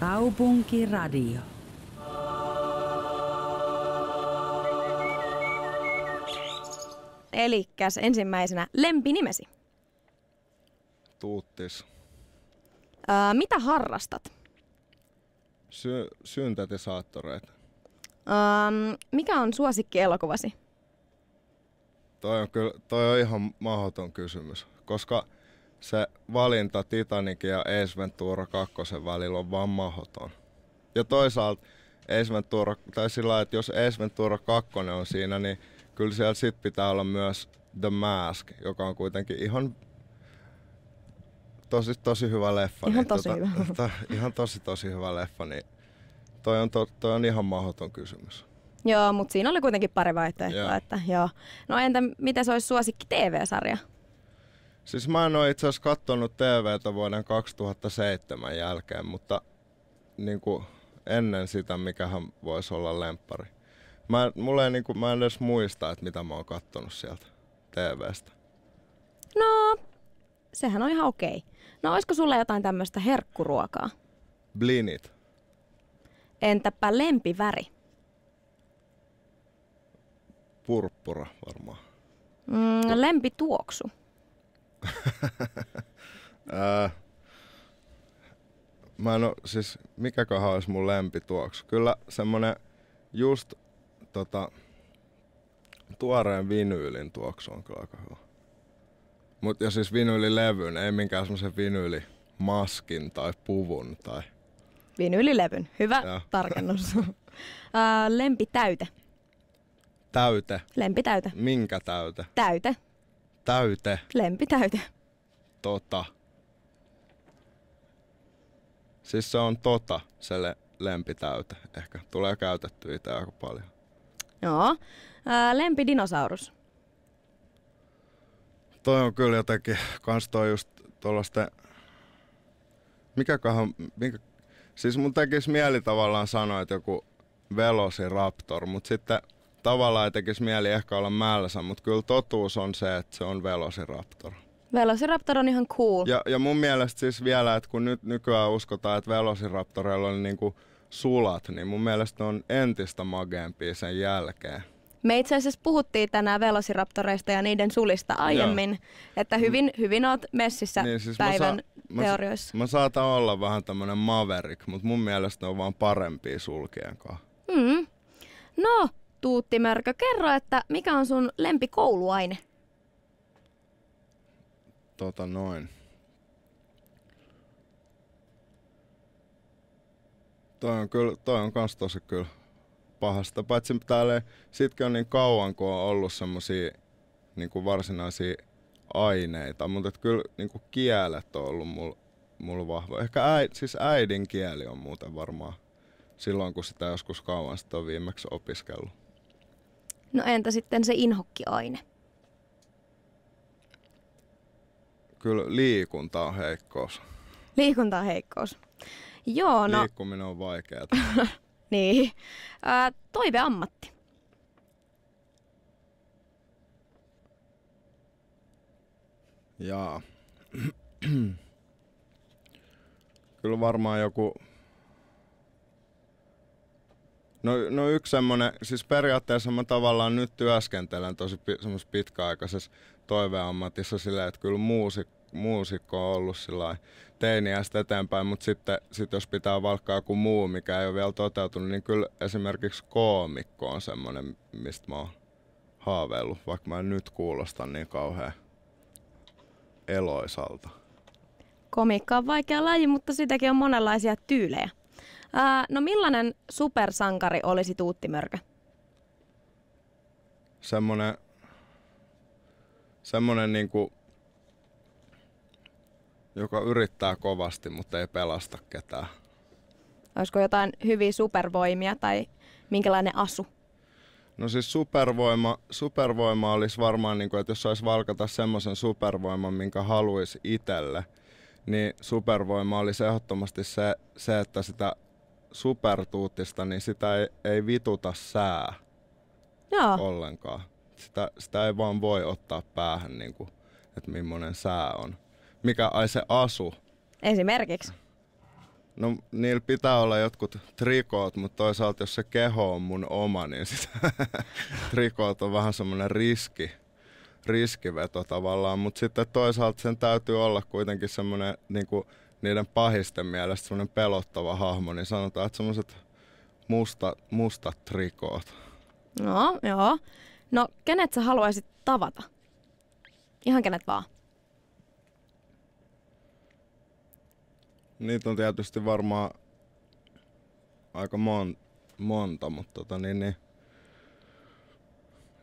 Kaupunkiradio. Elikkäs ensimmäisenä lempinimesi. Tuuttis. Ää, mitä harrastat? Sy- syntätisaattoreita. mikä on suosikkielokuvasi? Toi on, kyllä, toi on ihan mahdoton kysymys, koska se valinta Titanikin ja Ace Ventura 2 välillä on vaan mahoton. Ja toisaalta Ace Ventura, tai sillä että jos Ace Ventura 2 on siinä, niin kyllä siellä sit pitää olla myös The Mask, joka on kuitenkin ihan tosi, tosi hyvä leffa. Ihan niin tota, tosi tota, hyvä. Tota, ihan tosi, tosi hyvä leffa, niin toi on, to, toi on ihan mahdoton kysymys. Joo, mutta siinä oli kuitenkin pari vaihtoehtoa. Joo. Että, joo. No entä miten se olisi suosikki TV-sarja? Siis mä en ole itse asiassa kattonut TVtä vuoden 2007 jälkeen, mutta niin kuin ennen sitä, mikähän voisi olla lempari. Mä, mulla ei, niin kuin, mä en edes muista, että mitä mä oon katsonut sieltä TVstä. No, sehän on ihan okei. No, olisiko sulle jotain tämmöistä herkkuruokaa? Blinit. Entäpä lempiväri? Purppura varmaan. Mm, lempituoksu. Ää, mä en oo, siis mikäköhän olisi mun lempituoksu. Kyllä semmonen just tota, tuoreen vinyylin tuoksu on kyllä aika hyvä. Mut ja siis vinyylilevyn, ei minkään semmosen vinyylimaskin tai puvun tai... Vinyylilevyn, hyvä ja. tarkennus. uh, lempitäyte. Täyte. Lempitäyte. Minkä täyte? Täyte. Lempi täyte. Tota. Siis se on tota, se le- täyte. ehkä. Tulee käytetty itse aika paljon. Joo. Ää, dinosaurus. Toi on kyllä jotenkin, kans toi just tuollaisten... Mikäköhän, mikä... Siis mun tekis mieli tavallaan sanoa, että joku raptor, mutta sitten tavallaan tekisi mieli ehkä olla mälsä, mutta kyllä totuus on se, että se on Velociraptor. Velociraptor on ihan cool. Ja, ja mun mielestä siis vielä, että kun nyt nykyään uskotaan, että Velociraptorilla on niinku sulat, niin mun mielestä ne on entistä mageempia sen jälkeen. Me itse asiassa puhuttiin tänään velociraptoreista ja niiden sulista aiemmin, Joo. että hyvin, hyvin oot messissä niin, siis päivän mä saa, teorioissa. Mä, mä saatan olla vähän tämmönen maverik, mutta mun mielestä ne on vaan parempia sulkien kanssa. Mm. No, Tuutti Mörkö, kerro, että mikä on sun lempikouluaine? Tota noin. Toi on, kyllä, toi on kans tosi kyllä pahasta. Paitsi täällä sitkin on niin kauan, kun on ollut semmosia niin kuin varsinaisia aineita. Mutta kyllä niin kuin kielet on ollut mulla mul vahva. Ehkä äid, siis äidinkieli on muuten varmaan silloin, kun sitä joskus kauan sitten on viimeksi opiskellut. No entä sitten se inhokkiaine? Kyllä liikunta on heikkous. Liikunta on heikkous. Joo, no... Liikkuminen on vaikeaa. niin. Ää, toiveammatti. Jaa. Kyllä varmaan joku No, no yksi semmoinen, siis periaatteessa mä tavallaan nyt työskentelen tosi semmoisessa pitkäaikaisessa toiveammatissa silleen, että kyllä muusik, muusikko on ollut sillä teiniästä eteenpäin, mutta sitten sit jos pitää valkkaa joku muu, mikä ei ole vielä toteutunut, niin kyllä esimerkiksi koomikko on semmoinen, mistä mä oon haaveillut, vaikka mä en nyt kuulostan niin kauhean eloisalta. Komiikka on vaikea laji, mutta sitäkin on monenlaisia tyylejä. Ää, no millainen supersankari olisi Tuutti Mörkö? Semmonen, semmonen niinku, joka yrittää kovasti, mutta ei pelasta ketään. Olisiko jotain hyviä supervoimia tai minkälainen asu? No siis supervoima, supervoima olisi varmaan, niin kuin, että jos saisi valkata semmoisen supervoiman, minkä haluaisi itselle, niin supervoima olisi ehdottomasti se, se, että sitä supertuutista, niin sitä ei, ei vituta sää Joo. ollenkaan. Sitä, sitä ei vaan voi ottaa päähän, niin kuin, että millainen sää on. Mikä ai se asu? Esimerkiksi. No niillä pitää olla jotkut trikoot, mutta toisaalta jos se keho on mun oma, niin sitä trikoot on vähän semmoinen riski, riskiveto tavallaan. Mutta sitten toisaalta sen täytyy olla kuitenkin semmoinen niin kuin, niiden pahisten mielestä semmoinen pelottava hahmo, niin sanotaan, että semmoiset musta, mustat trikoot. No, joo. No, kenet sä haluaisit tavata? Ihan kenet vaan. Niitä on tietysti varmaan aika mon, monta, mutta tota niin, niin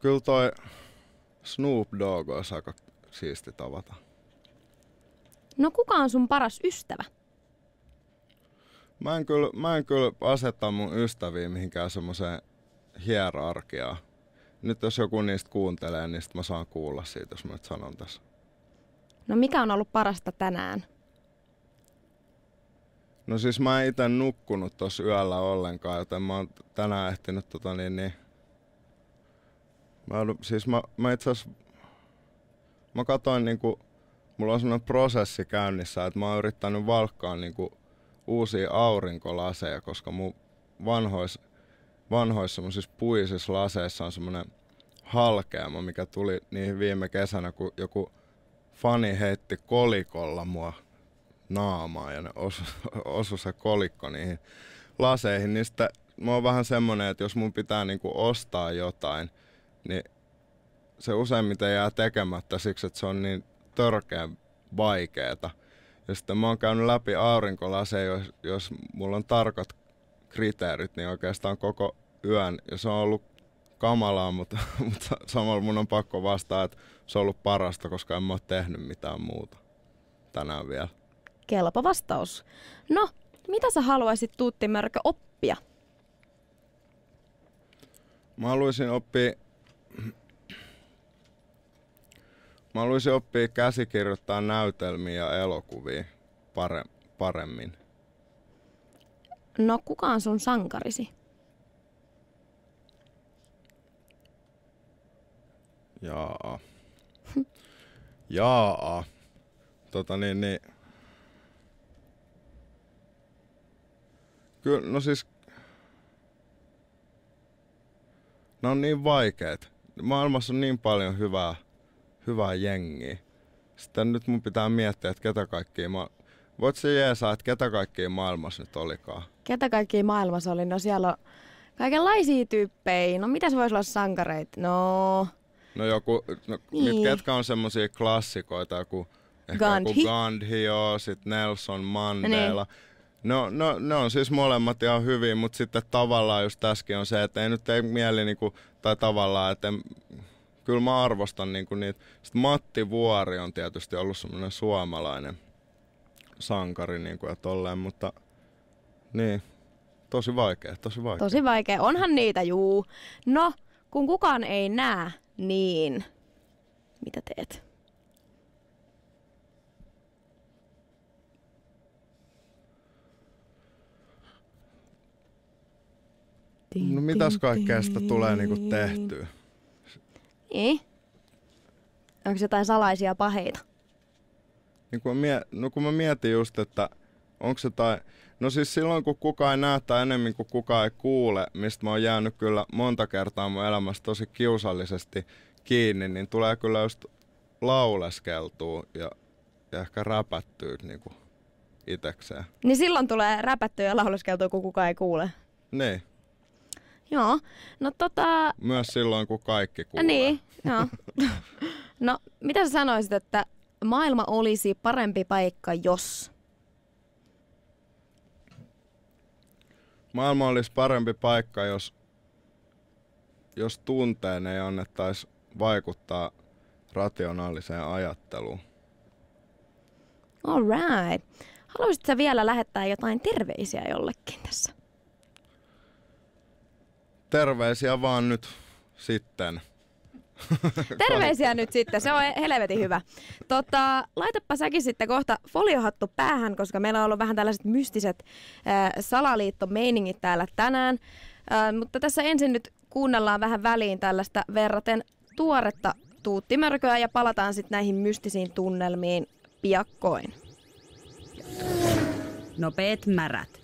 kyllä toi Snoop Dogg olisi aika siisti tavata. No kuka on sun paras ystävä? Mä en kyllä, mä en kyllä aseta mun ystäviä mihinkään semmoiseen hierarkiaan. Nyt jos joku niistä kuuntelee, niin sit mä saan kuulla siitä, jos mä nyt sanon tässä. No mikä on ollut parasta tänään? No siis mä en itse nukkunut tuossa yöllä ollenkaan, joten mä oon tänään ehtinyt tota niin, niin Mä, siis mä, mä itse asiassa, mä katoin niinku mulla on sellainen prosessi käynnissä, että mä oon yrittänyt valkkaa kuin niinku uusia aurinkolaseja, koska mun vanhoissa vanhois puisissa laseissa on semmoinen halkeama, mikä tuli niin viime kesänä, kun joku fani heitti kolikolla mua naamaa ja ne osu, osu se kolikko niihin laseihin, niin sitä mä oon vähän semmonen, että jos mun pitää niin kuin ostaa jotain, niin se useimmiten jää tekemättä siksi, että se on niin törkeän vaikeeta. Ja sitten mä oon käynyt läpi aurinkolaseen, jos, jos mulla on tarkat kriteerit, niin oikeastaan koko yön. Ja se on ollut kamalaa, mutta, mutta samalla mun on pakko vastata, että se on ollut parasta, koska en mä ole tehnyt mitään muuta tänään vielä. Kelpa vastaus. No, mitä sä haluaisit Tuutti Mörkö oppia? Mä haluaisin oppia Mä haluaisin oppia käsikirjoittaa näytelmiä ja elokuvia pare- paremmin. No, kuka on sun sankarisi? Jaa. Jaa. Tota niin, niin. Kyllä, no siis... Ne on niin vaikeet. Maailmassa on niin paljon hyvää hyvää jengiä. Sitten nyt mun pitää miettiä, että ketä kaikkia mä... Voit se jeesaa, että ketä kaikkia maailmassa nyt olikaan? Ketä kaikkia maailmassa oli? No siellä on kaikenlaisia tyyppejä. No mitäs voisi olla sankareita? No... No joku, no, niin. mit, ketkä on semmosia klassikoita, joku, ehkä Gandhi. joku Gandhi, joo, sit Nelson Mandela. Niin. No, no, ne on siis molemmat ihan hyvin, mutta sitten tavallaan just tässäkin on se, että ei nyt ei mieli, niinku, tai tavallaan, että en, kyllä mä arvostan niin kuin niitä. Sitten Matti Vuori on tietysti ollut semmoinen suomalainen sankari niin kuin ja tolleen, mutta niin, tosi vaikea, tosi vaikea. Tosi vaikea, onhan niitä juu. No, kun kukaan ei näe, niin mitä teet? No mitäs kaikkea sitä tulee niinku tehtyä? Ei. Onko jotain salaisia paheita? Niin kun mä, mie- no kun mä mietin just, että onko se jotain... No siis silloin, kun kukaan ei näe tai enemmän kuin kukaan ei kuule, mistä mä oon jäänyt kyllä monta kertaa mun elämässä tosi kiusallisesti kiinni, niin tulee kyllä just lauleskeltua ja, ja ehkä räpättyä niin kuin Niin silloin tulee räpättyä ja lauleskeltua, kun kukaan ei kuule. Niin. Joo. No tota... Myös silloin, kun kaikki kuulee. Niin, joo. no, mitä sä sanoisit, että maailma olisi parempi paikka, jos... Maailma olisi parempi paikka, jos, jos tunteen ei annettaisi vaikuttaa rationaaliseen ajatteluun. Alright. Haluaisitko vielä lähettää jotain terveisiä jollekin tässä? terveisiä vaan nyt sitten. Terveisiä nyt sitten, se on helvetin hyvä. Tota, laitapa säkin sitten kohta foliohattu päähän, koska meillä on ollut vähän tällaiset mystiset äh, salaliittomeiningit täällä tänään. Äh, mutta tässä ensin nyt kuunnellaan vähän väliin tällaista verraten tuoretta tuuttimörköä ja palataan sitten näihin mystisiin tunnelmiin piakkoin. Nopeet märät.